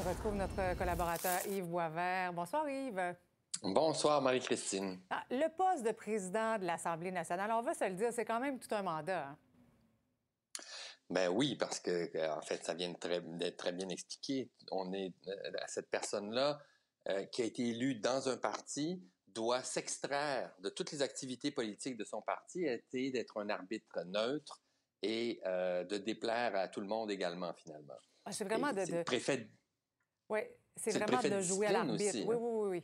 Je retrouve notre collaborateur Yves Boisvert. Bonsoir Yves. Bonsoir Marie-Christine. Ah, le poste de président de l'Assemblée nationale, on va se le dire, c'est quand même tout un mandat. Hein. Ben oui, parce que en fait, ça vient d'être très bien expliqué. On est euh, cette personne-là euh, qui a été élue dans un parti doit s'extraire de toutes les activités politiques de son parti, a d'être un arbitre neutre et euh, de déplaire à tout le monde également finalement. Ah, c'est vraiment de, de... Oui, c'est vraiment de jouer à l'arbitre. Hein? oui, oui, oui.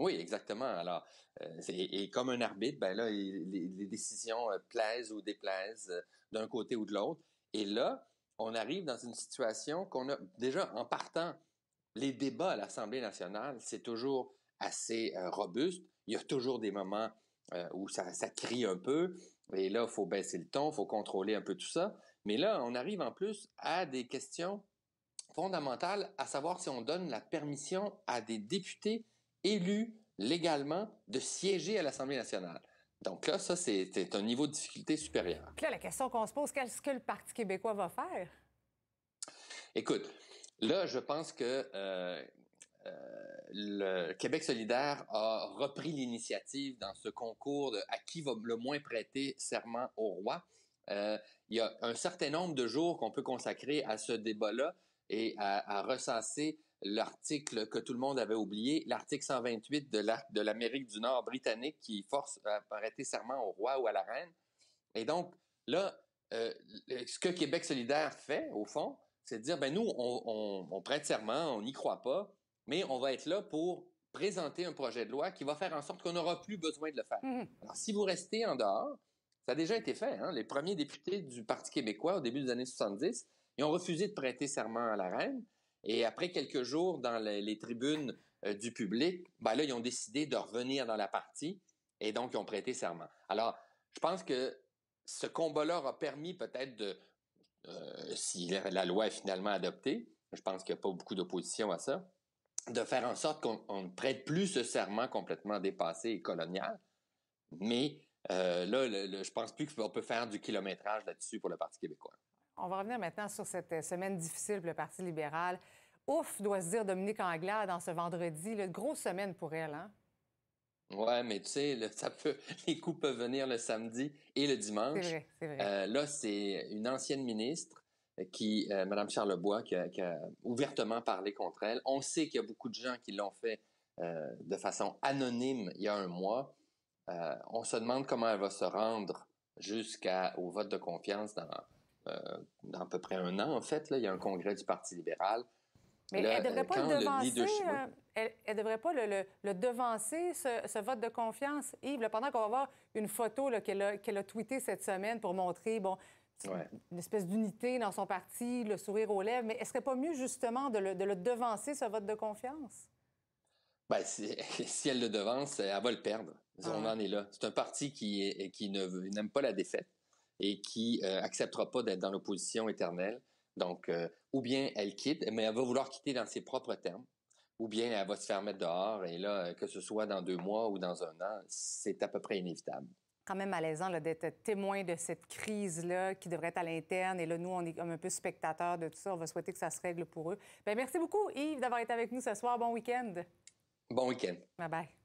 Oui, exactement. Alors, euh, et, comme un arbitre, ben là, les, décisions euh, plaisent ou déplaisent euh, d'un côté ou de l'autre. Et là, on arrive dans une situation qu'on a déjà en partant. Les débats à l'Assemblée nationale, c'est toujours assez robuste. Il y a toujours des moments où ça, ça, crie un peu. Et là, il faut baisser le ton, il faut contrôler un peu tout ça. Mais là, on arrive en plus à des questions fondamentale, à savoir si on donne la permission à des députés élus légalement de siéger à l'Assemblée nationale. Donc là, ça, c'est un niveau de difficulté supérieur. là, la question qu'on se pose, qu'est-ce que le Parti québécois va faire? Écoute, là, je pense que euh, euh, le Québec solidaire a repris l'initiative dans ce concours de à qui va le moins prêter serment au roi. Euh, il y a un certain nombre de jours qu'on peut consacrer à ce débat-là et à, recenser l'article que tout le monde avait oublié, l'article 128 de l'Amérique de du Nord britannique qui force à prêter serment au roi ou à la reine. Et donc, là, euh, ce que Québec solidaire fait, au fond, c'est de dire, ben nous, on, prête serment, on n'y croit pas, mais on va être là pour présenter un projet de loi qui va faire en sorte qu'on n'aura plus besoin de le faire. Mmh. Alors, si vous restez en dehors, ça a déjà été fait. Hein. Les premiers députés du Parti québécois au début des années 70 ils ont refusé de prêter serment à la reine. Et après quelques jours dans les, tribunes euh, du public, ben là, ils ont décidé de revenir dans la partie et donc ils ont prêté serment. Alors, je pense que ce combat-là aura permis peut-être de, euh, si la loi est finalement adoptée, je pense qu'il n'y a pas beaucoup d'opposition à ça, de faire en sorte qu'on ne prête plus ce serment complètement dépassé et colonial. Mais euh, là, je ne je pense plus qu'on peut faire du kilométrage là-dessus pour le Parti québécois. On va revenir maintenant sur cette euh, semaine difficile pour le Parti libéral. Ouf, doit se dire Dominique Anglade dans ce vendredi. Une grosse semaine pour elle, hein? Ouais, mais tu sais, les coups peuvent venir le samedi et le dimanche. C'est vrai, c'est vrai. Euh, là, c'est une ancienne ministre qui, euh, Madame Mme Charlebois, qui a, ouvertement parlé contre elle. On sait qu'il y a beaucoup de gens qui l'ont fait de façon anonyme il y a un mois. on se demande comment elle va se rendre jusqu'au vote de confiance dans, euh, dans à peu près un an, en fait. Là, il y a un congrès du Parti libéral. Mais elle ne devrait, euh, euh, devrait pas le devancer, le, devancer ce, vote de confiance. Yves, pendant qu'on va voir une photo qu'elle a, a tweetée cette semaine pour montrer bon, une espèce d'unité dans son parti, le sourire aux lèvres, mais est-ce serait pas mieux justement de le, de le, devancer, ce vote de confiance? Bien, si, elle le devance, elle va le perdre. On ah. en est là. C'est un parti qui, qui n'aime pas la défaite et qui n'acceptera euh, acceptera pas d'être dans l'opposition éternelle. Donc, euh, ou bien elle quitte, mais elle va vouloir quitter dans ses propres termes, ou bien elle va se faire mettre dehors, et là, que ce soit dans deux mois ou dans un an, c'est à peu près inévitable. Quand même à malaisant d'être témoin de cette crise-là qui devrait être à l'interne, et là, nous, on est comme un peu spectateurs de tout ça, on va souhaiter que ça se règle pour eux. Bien, merci beaucoup, Yves, d'avoir été avec nous ce soir. Bon week-end. Bon week-end. Bye-bye.